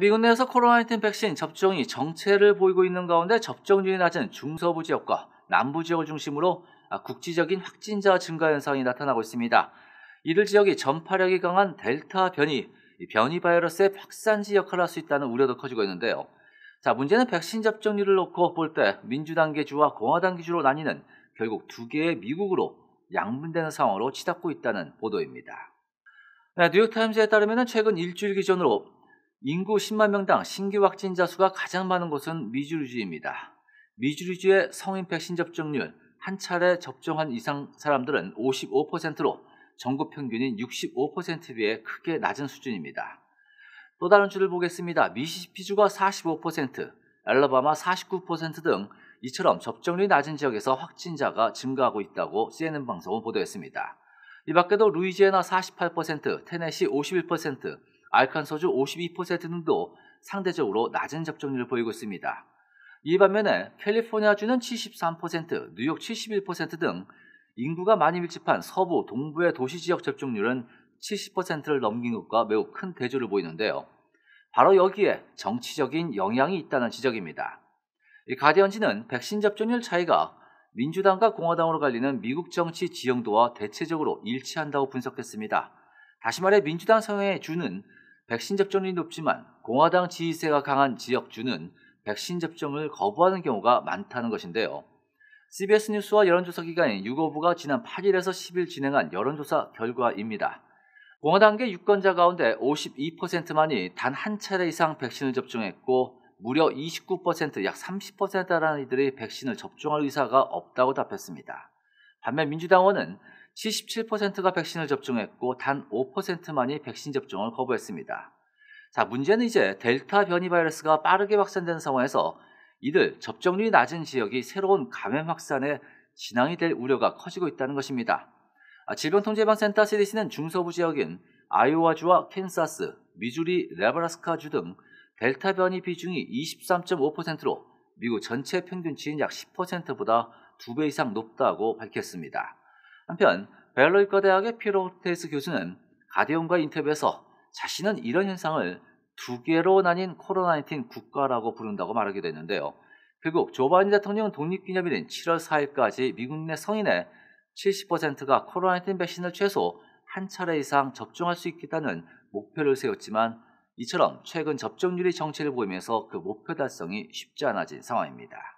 미국 내에서 코로나19 백신 접종이 정체를 보이고 있는 가운데 접종률이 낮은 중서부 지역과 남부 지역을 중심으로 국지적인 확진자 증가 현상이 나타나고 있습니다. 이들 지역이 전파력이 강한 델타 변이, 변이 바이러스의 확산지 역할을 할 수 있다는 우려도 커지고 있는데요. 자, 문제는 백신 접종률을 놓고 볼 때 민주당 계주와 공화당 계주로 나뉘는 결국 두 개의 미국으로 양분되는 상황으로 치닫고 있다는 보도입니다. 네, 뉴욕타임즈에 따르면 최근 일주일 기준으로 인구 10만 명당 신규 확진자 수가 가장 많은 곳은 미주리주입니다. 미주리주의 성인 백신 접종률 한 차례 접종한 이상 사람들은 55%로 전국 평균인 65%에 비해 크게 낮은 수준입니다. 또 다른 주를 보겠습니다. 미시시피주가 45%, 알라바마 49%등 이처럼 접종률이 낮은 지역에서 확진자가 증가하고 있다고 CNN 방송은 보도했습니다. 이 밖에도 루이지애나 48%, 테네시 51%, 알칸소주 52%등도 상대적으로 낮은 접종률을 보이고 있습니다. 이 반면에 캘리포니아주는 73%, 뉴욕 71%등 인구가 많이 밀집한 서부, 동부의 도시 지역 접종률은 70%를 넘긴 것과 매우 큰 대조를 보이는데요. 바로 여기에 정치적인 영향이 있다는 지적입니다. 가디언지는 백신 접종률 차이가 민주당과 공화당으로 갈리는 미국 정치 지형도와 대체적으로 일치한다고 분석했습니다. 다시 말해 민주당 성의 향 주는 백신 접종률이 높지만 공화당 지지세가 강한 지역주는 백신 접종을 거부하는 경우가 많다는 것인데요. CBS 뉴스와 여론조사 기관인 유거부가 지난 8일에서 10일 진행한 여론조사 결과입니다. 공화당계 유권자 가운데 52%만이 단 한 차례 이상 백신을 접종했고 무려 29%약 30%라는 이들이 백신을 접종할 의사가 없다고 답했습니다. 반면 민주당원은 77%가 백신을 접종했고 단 5%만이 백신 접종을 거부했습니다. 자, 문제는 이제 델타 변이 바이러스가 빠르게 확산된 상황에서 이들 접종률이 낮은 지역이 새로운 감염 확산에 진앙이 될 우려가 커지고 있다는 것입니다. 아, 질병통제방센터 CDC는 중서부 지역인 아이오와주와 캔사스, 미주리, 레브라스카주등 델타 변이 비중이 23.5%로 미국 전체 평균치인 약 10%보다 2배 이상 높다고 밝혔습니다. 한편 벨로 이과대학의 피로테스 교수는 가디언과 인터뷰에서 자신은 이런 현상을 두 개로 나뉜 코로나19 국가라고 부른다고 말하기도 했는데요. 결국 조바니 대통령은 독립기념일인 7월 4일까지 미국 내 성인의 70%가 코로나19 백신을 최소 한 차례 이상 접종할 수 있겠다는 목표를 세웠지만 이처럼 최근 접종률이 정체를 보이면서 그 목표 달성이 쉽지 않아진 상황입니다.